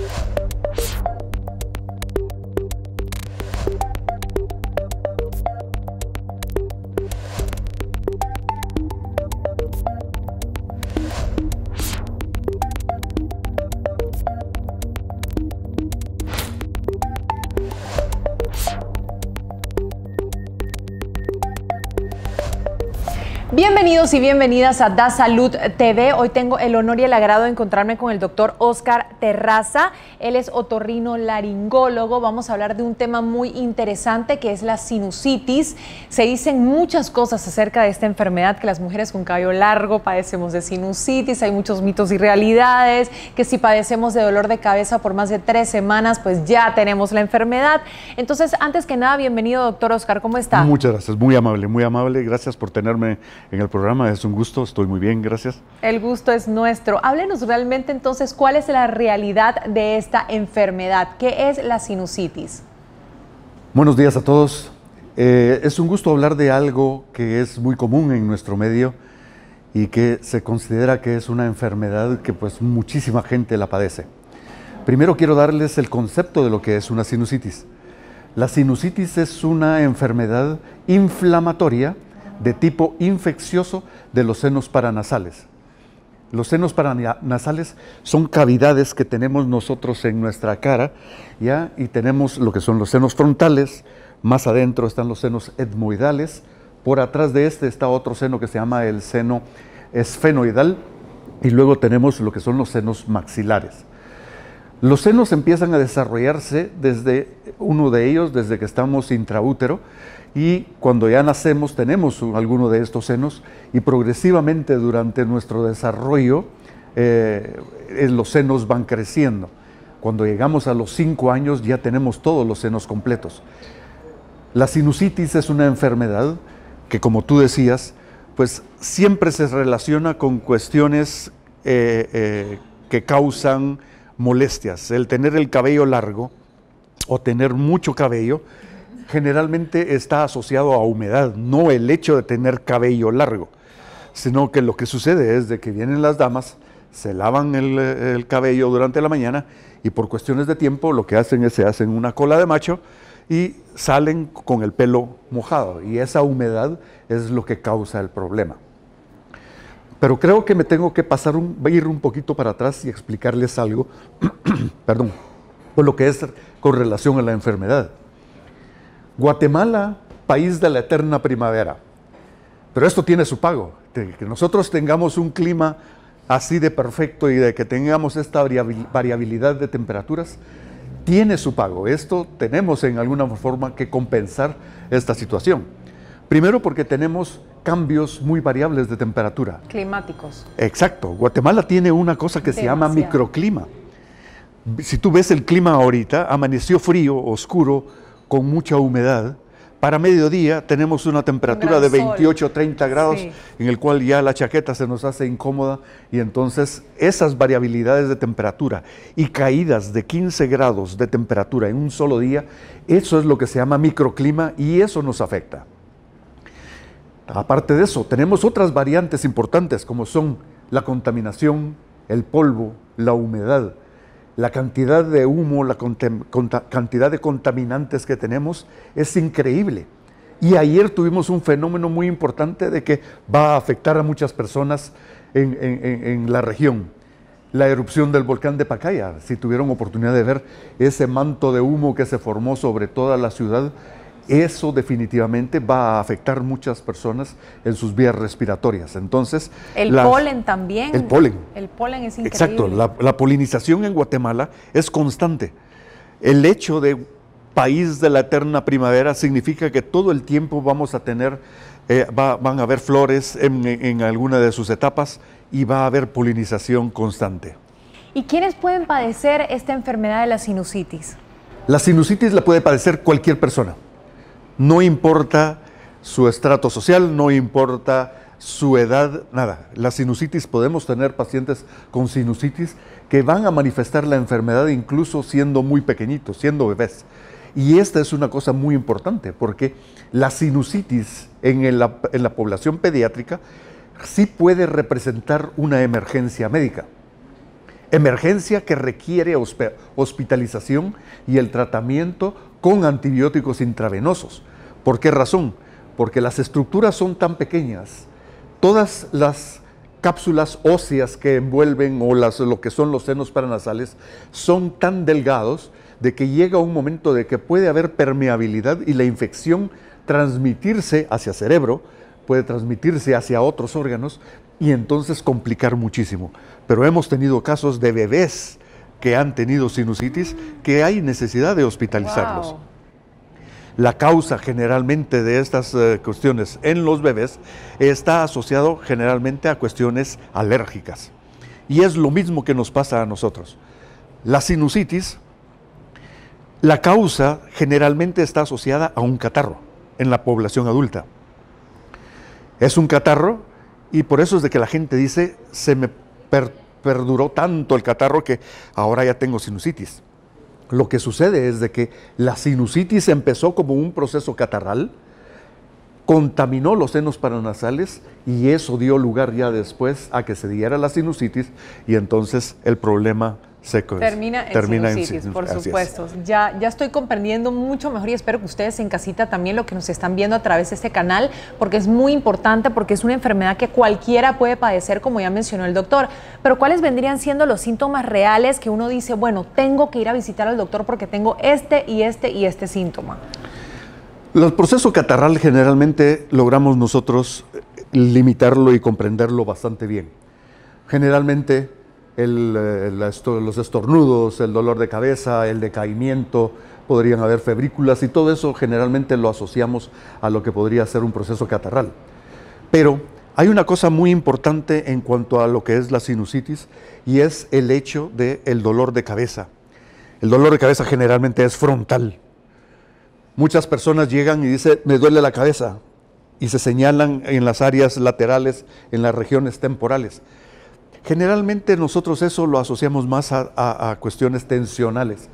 Thank you. y bienvenidas a Da Salud TV. Hoy tengo el honor y el agrado de encontrarme con el doctor Oscar Terraza. Él es otorrino laringólogo. Vamos a hablar de un tema muy interesante que es la sinusitis. Se dicen muchas cosas acerca de esta enfermedad, que las mujeres con cabello largo padecemos de sinusitis. Hay muchos mitos y realidades, que si padecemos de dolor de cabeza por más de tres semanas, pues ya tenemos la enfermedad. Entonces, antes que nada, bienvenido doctor Oscar. ¿Cómo está? Muchas gracias. Muy amable, muy amable. Gracias por tenerme en el programa es un gusto, estoy muy bien, gracias. El gusto es nuestro. Háblenos realmente entonces cuál es la realidad de esta enfermedad. ¿Qué es la sinusitis? Buenos días a todos. Eh, es un gusto hablar de algo que es muy común en nuestro medio y que se considera que es una enfermedad que pues muchísima gente la padece. Primero quiero darles el concepto de lo que es una sinusitis. La sinusitis es una enfermedad inflamatoria de tipo infeccioso de los senos paranasales. Los senos paranasales son cavidades que tenemos nosotros en nuestra cara, ¿ya? y tenemos lo que son los senos frontales, más adentro están los senos etmoidales, por atrás de este está otro seno que se llama el seno esfenoidal, y luego tenemos lo que son los senos maxilares. Los senos empiezan a desarrollarse desde uno de ellos, desde que estamos intraútero, y cuando ya nacemos tenemos alguno de estos senos y progresivamente durante nuestro desarrollo eh, los senos van creciendo. Cuando llegamos a los cinco años ya tenemos todos los senos completos. La sinusitis es una enfermedad que, como tú decías, pues siempre se relaciona con cuestiones eh, eh, que causan molestias. El tener el cabello largo o tener mucho cabello generalmente está asociado a humedad, no el hecho de tener cabello largo, sino que lo que sucede es de que vienen las damas, se lavan el, el cabello durante la mañana y por cuestiones de tiempo lo que hacen es se hacen una cola de macho y salen con el pelo mojado y esa humedad es lo que causa el problema. Pero creo que me tengo que pasar un, ir un poquito para atrás y explicarles algo, perdón, por lo que es con relación a la enfermedad. Guatemala, país de la eterna primavera. Pero esto tiene su pago. Que nosotros tengamos un clima así de perfecto y de que tengamos esta variabilidad de temperaturas, tiene su pago. Esto tenemos en alguna forma que compensar esta situación. Primero porque tenemos cambios muy variables de temperatura. Climáticos. Exacto. Guatemala tiene una cosa que se llama microclima. Si tú ves el clima ahorita, amaneció frío, oscuro, con mucha humedad. Para mediodía tenemos una temperatura de 28 o 30 grados en el cual ya la chaqueta se nos hace incómoda y entonces esas variabilidades de temperatura y caídas de 15 grados de temperatura en un solo día, eso es lo que se llama microclima y eso nos afecta. Aparte de eso, tenemos otras variantes importantes como son la contaminación, el polvo, la humedad, la cantidad de humo, la cantidad de contaminantes que tenemos es increíble. Y ayer tuvimos un fenómeno muy importante de que va a afectar a muchas personas en, la región. La erupción del volcán de Pacaya, si tuvieron oportunidad de ver ese manto de humo que se formó sobre toda la ciudad, eso definitivamente va a afectar muchas personas en sus vías respiratorias. Entonces, el polen también. El polen. El polen es increíble. Exacto, la, polinización en Guatemala es constante. El hecho de país de la eterna primavera significa que todo el tiempo vamos a tener, eh, van a haber flores en, en alguna de sus etapas y va a haber polinización constante. ¿Y quiénes pueden padecer esta enfermedad de la sinusitis? La sinusitis la puede padecer cualquier persona. No importa su estrato social, no importa su edad, nada. La sinusitis, podemos tener pacientes con sinusitis que van a manifestar la enfermedad incluso siendo muy pequeñitos, siendo bebés. Y esta es una cosa muy importante porque la sinusitis en la, población pediátrica sí puede representar una emergencia médica emergencia que requiere hospitalización y el tratamiento con antibióticos intravenosos. ¿Por qué razón? Porque las estructuras son tan pequeñas, todas las cápsulas óseas que envuelven o lo que son los senos paranasales son tan delgados de que llega un momento de que puede haber permeabilidad y la infección transmitirse hacia cerebro, puede transmitirse hacia otros órganos y entonces complicar muchísimo. Pero hemos tenido casos de bebés que han tenido sinusitis que hay necesidad de hospitalizarlos. La causa generalmente de estas eh, cuestiones en los bebés está asociado generalmente a cuestiones alérgicas. Y es lo mismo que nos pasa a nosotros. La sinusitis, la causa generalmente está asociada a un catarro en la población adulta es un catarro y por eso es de que la gente dice, se me perduró tanto el catarro que ahora ya tengo sinusitis. Lo que sucede es de que la sinusitis empezó como un proceso catarral, contaminó los senos paranasales y eso dio lugar ya después a que se diera la sinusitis y entonces el problema seco. Termina en termina sinusitis, por supuesto. Ya, ya estoy comprendiendo mucho mejor y espero que ustedes en casita también lo que nos están viendo a través de este canal, porque es muy importante, porque es una enfermedad que cualquiera puede padecer, como ya mencionó el doctor. Pero ¿cuáles vendrían siendo los síntomas reales que uno dice, bueno, tengo que ir a visitar al doctor porque tengo este y este y este síntoma? Los procesos catarral generalmente logramos nosotros limitarlo y comprenderlo bastante bien. Generalmente eh, los estornudos, el dolor de cabeza, el decaimiento, podrían haber febrículas y todo eso generalmente lo asociamos a lo que podría ser un proceso catarral. Pero hay una cosa muy importante en cuanto a lo que es la sinusitis y es el hecho del dolor de cabeza. El dolor de cabeza generalmente es frontal. Muchas personas llegan y dicen, me duele la cabeza, y se señalan en las áreas laterales, en las regiones temporales. Generalmente nosotros eso lo asociamos más a, cuestiones tensionales,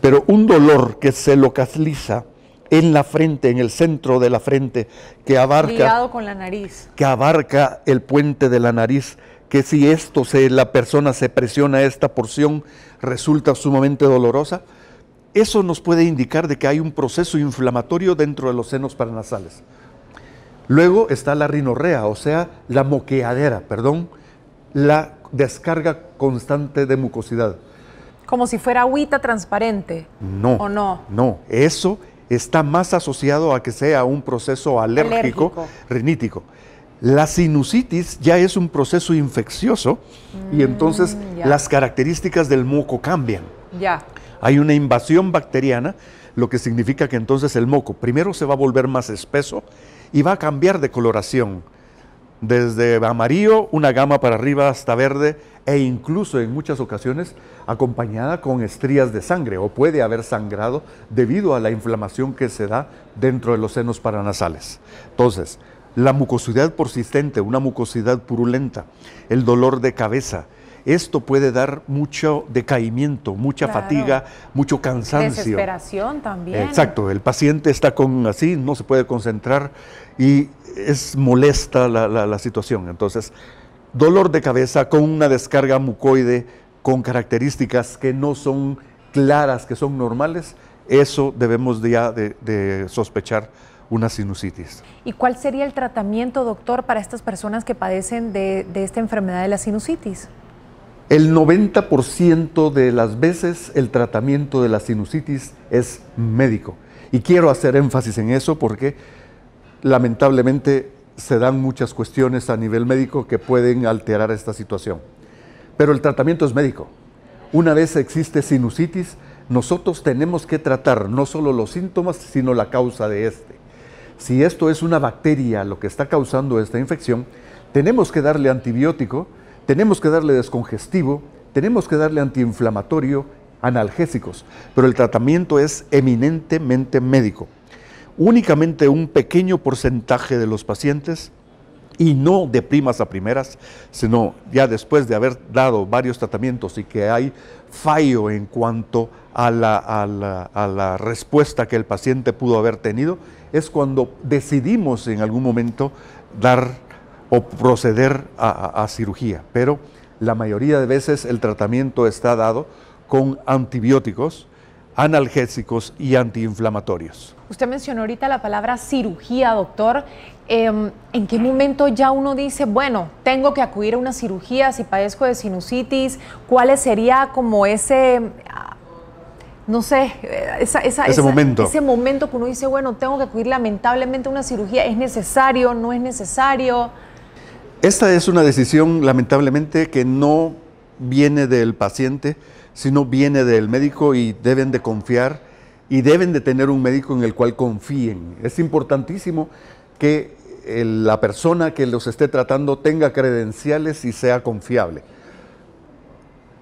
pero un dolor que se localiza en la frente, en el centro de la frente, que abarca... con la nariz. Que abarca el puente de la nariz, que si esto, se, la persona se presiona esta porción, resulta sumamente dolorosa. Eso nos puede indicar de que hay un proceso inflamatorio dentro de los senos paranasales. Luego está la rinorrea, o sea, la moqueadera, perdón, la descarga constante de mucosidad. Como si fuera agüita transparente. No. ¿O no? No, eso está más asociado a que sea un proceso alérgico, rinítico. La sinusitis ya es un proceso infeccioso y mm, entonces las características del moco cambian. Ya. Hay una invasión bacteriana, lo que significa que entonces el moco primero se va a volver más espeso y va a cambiar de coloración desde amarillo, una gama para arriba hasta verde e incluso en muchas ocasiones acompañada con estrías de sangre o puede haber sangrado debido a la inflamación que se da dentro de los senos paranasales. Entonces, la mucosidad persistente, una mucosidad purulenta, el dolor de cabeza, esto puede dar mucho decaimiento, mucha fatiga, mucho cansancio. Desesperación también. Exacto, el paciente está con así, no se puede concentrar y es molesta la, situación. Entonces, dolor de cabeza con una descarga mucoide con características que no son claras, que son normales, eso debemos ya de, sospechar una sinusitis. ¿Y cuál sería el tratamiento, doctor, para estas personas que padecen de, de esta enfermedad de la sinusitis? El 90% de las veces el tratamiento de la sinusitis es médico. Y quiero hacer énfasis en eso porque lamentablemente se dan muchas cuestiones a nivel médico que pueden alterar esta situación. Pero el tratamiento es médico. Una vez existe sinusitis, nosotros tenemos que tratar no solo los síntomas, sino la causa de este. Si esto es una bacteria lo que está causando esta infección, tenemos que darle antibiótico, tenemos que darle descongestivo, tenemos que darle antiinflamatorio, analgésicos, pero el tratamiento es eminentemente médico únicamente un pequeño porcentaje de los pacientes y no de primas a primeras, sino ya después de haber dado varios tratamientos y que hay fallo en cuanto a la, respuesta que el paciente pudo haber tenido, es cuando decidimos en algún momento dar o proceder a cirugía. Pero la mayoría de veces el tratamiento está dado con antibióticos analgésicos y antiinflamatorios. Usted mencionó ahorita la palabra cirugía, doctor. Em, ¿En qué momento ya uno dice, bueno, tengo que acudir a una cirugía si padezco de sinusitis? ¿Cuál sería como ese, ah, no sé, eh, ese, momento. ese momento que uno dice, bueno, tengo que acudir lamentablemente a una cirugía? ¿Es necesario? ¿No es necesario? Esta es una decisión lamentablemente que no viene del paciente, sino viene del médico y deben de confiar y deben de tener un médico en el cual confíen. Es importantísimo que eh, la persona que los esté tratando tenga credenciales y sea confiable.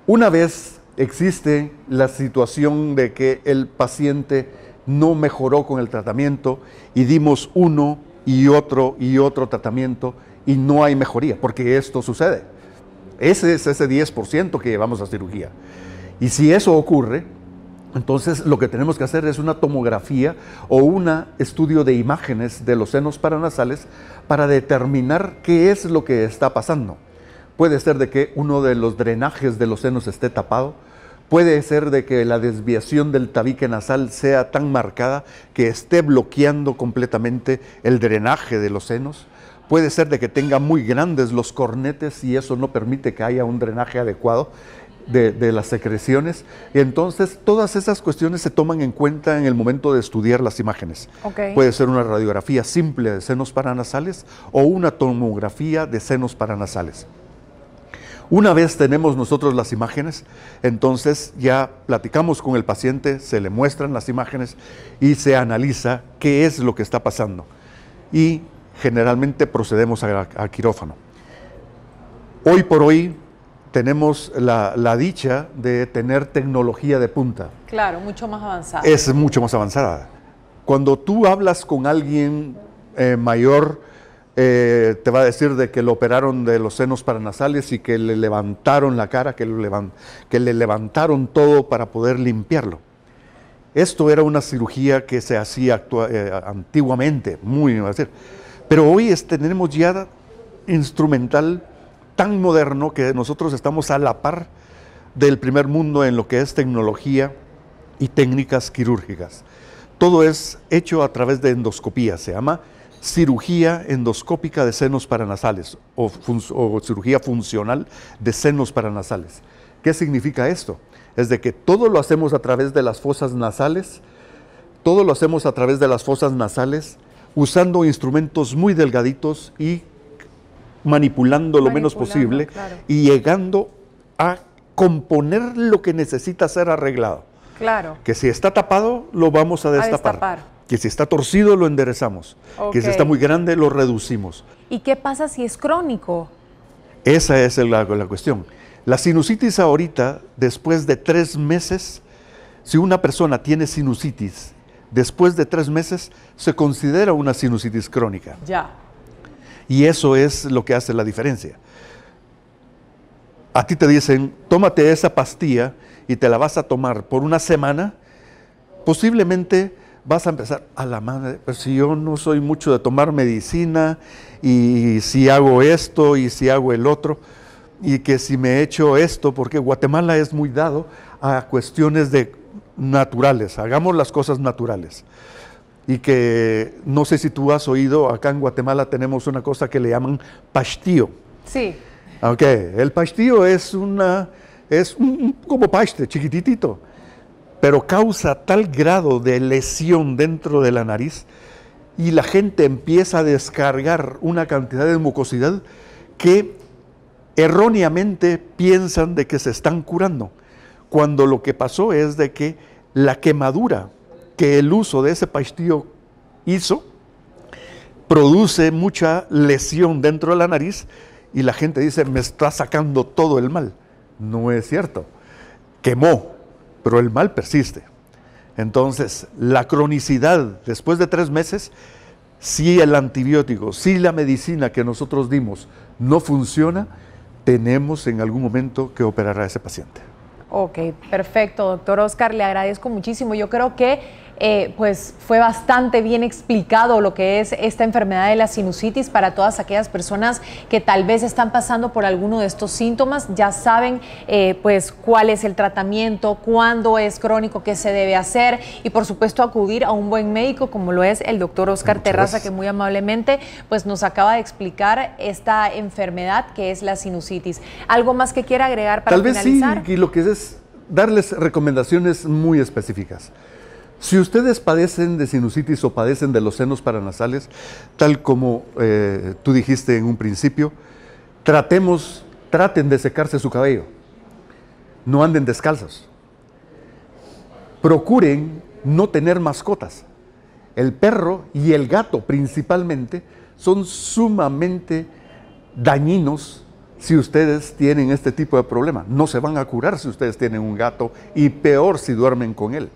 Una vez existe la situación de que el paciente no mejoró con el tratamiento y dimos uno y otro y otro tratamiento y no hay mejoría, porque esto sucede. Ese es ese 10% que llevamos a cirugía. Y si eso ocurre, entonces lo que tenemos que hacer es una tomografía o un estudio de imágenes de los senos paranasales para determinar qué es lo que está pasando. Puede ser de que uno de los drenajes de los senos esté tapado, puede ser de que la desviación del tabique nasal sea tan marcada que esté bloqueando completamente el drenaje de los senos, Puede ser de que tenga muy grandes los cornetes y eso no permite que haya un drenaje adecuado de, las secreciones. Entonces, todas esas cuestiones se toman en cuenta en el momento de estudiar las imágenes. Puede ser una radiografía simple de senos paranasales o una tomografía de senos paranasales. Una vez tenemos nosotros las imágenes, entonces ya platicamos con el paciente, se le muestran las imágenes y se analiza qué es lo que está pasando. Y generalmente procedemos al quirófano. Hoy por hoy tenemos la, dicha de tener tecnología de punta. Claro, mucho más avanzada. Es mucho más avanzada. Cuando tú hablas con alguien eh, mayor, eh, te va a decir de que lo operaron de los senos paranasales y que le levantaron la cara, que, le levantaron todo para poder limpiarlo. Esto era una cirugía que se hacía eh, antiguamente, muy, decir, pero hoy es, tenemos ya instrumental tan moderno que nosotros estamos a la par del primer mundo en lo que es tecnología y técnicas quirúrgicas. Todo es hecho a través de endoscopía, se llama cirugía endoscópica de senos paranasales o cirugía funcional de senos paranasales. ¿Qué significa esto? Es de que todo lo hacemos a través de las fosas nasales, todo lo hacemos a través de las fosas nasales, usando instrumentos muy delgaditos y manipulando lo menos posible y llegando a componer lo que necesita ser arreglado. Claro. Que si está tapado, lo vamos a destapar. Que si está torcido, lo enderezamos. Que si está muy grande, lo reducimos. ¿Y qué pasa si es crónico? Esa es la, la cuestión. La sinusitis ahorita, después de tres meses, si una persona tiene sinusitis después de tres meses se considera una sinusitis crónica. Ya. Y eso es lo que hace la diferencia. A ti te dicen, tómate esa pastilla y te la vas a tomar por una semana, posiblemente vas a empezar a la madre, pero pues si yo no soy mucho de tomar medicina y si hago esto y si hago el otro, y que si me echo esto, porque Guatemala es muy dado a cuestiones de naturales, hagamos las cosas naturales. Y que no sé si tú has oído, acá en Guatemala tenemos una cosa que le llaman pastío. Sí. Ok, el pastío es una, es un, como paste, chiquititito, pero causa tal grado de lesión dentro de la nariz y la gente empieza a descargar una cantidad de mucosidad que erróneamente piensan de que se están curando cuando lo que pasó es de que la quemadura que el uso de ese pastillo hizo produce mucha lesión dentro de la nariz y la gente dice, me está sacando todo el mal. No es cierto. Quemó, pero el mal persiste. Entonces, la cronicidad después de tres meses, si el antibiótico, si la medicina que nosotros dimos no funciona, tenemos en algún momento que operar a ese paciente. Ok, perfecto, doctor Oscar, le agradezco muchísimo. Yo creo que eh, pues fue bastante bien explicado lo que es esta enfermedad de la sinusitis para todas aquellas personas que tal vez están pasando por alguno de estos síntomas, ya saben eh, pues cuál es el tratamiento, cuándo es crónico, qué se debe hacer y por supuesto acudir a un buen médico como lo es el doctor Oscar Terraza que muy amablemente pues nos acaba de explicar esta enfermedad que es la sinusitis. ¿Algo más que quiera agregar para finalizar? Tal vez sí, y lo que es darles recomendaciones muy específicas. Si ustedes padecen de sinusitis o padecen de los senos paranasales, tal como eh, tú dijiste en un principio, tratemos, traten de secarse su cabello. No anden descalzos. Procuren no tener mascotas. El perro y el gato principalmente son sumamente dañinos si ustedes tienen este tipo de problema. No se van a curar si ustedes tienen un gato y peor si duermen con él.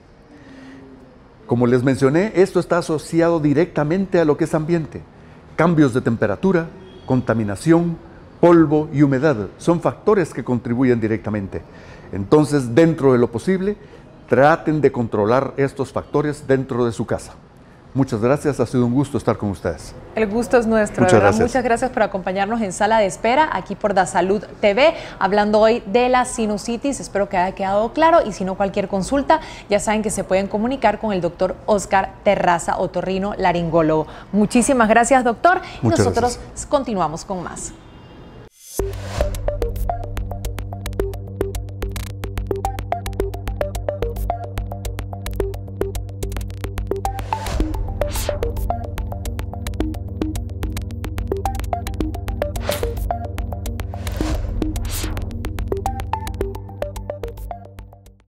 Como les mencioné, esto está asociado directamente a lo que es ambiente. Cambios de temperatura, contaminación, polvo y humedad son factores que contribuyen directamente. Entonces, dentro de lo posible, traten de controlar estos factores dentro de su casa. Muchas gracias, ha sido un gusto estar con ustedes. El gusto es nuestro. Muchas, gracias. Muchas gracias por acompañarnos en Sala de Espera, aquí por Da Salud TV, hablando hoy de la sinusitis. Espero que haya quedado claro y si no, cualquier consulta, ya saben que se pueden comunicar con el doctor Oscar Terraza, otorrino laringólogo. Muchísimas gracias, doctor. y nosotros continuamos con más.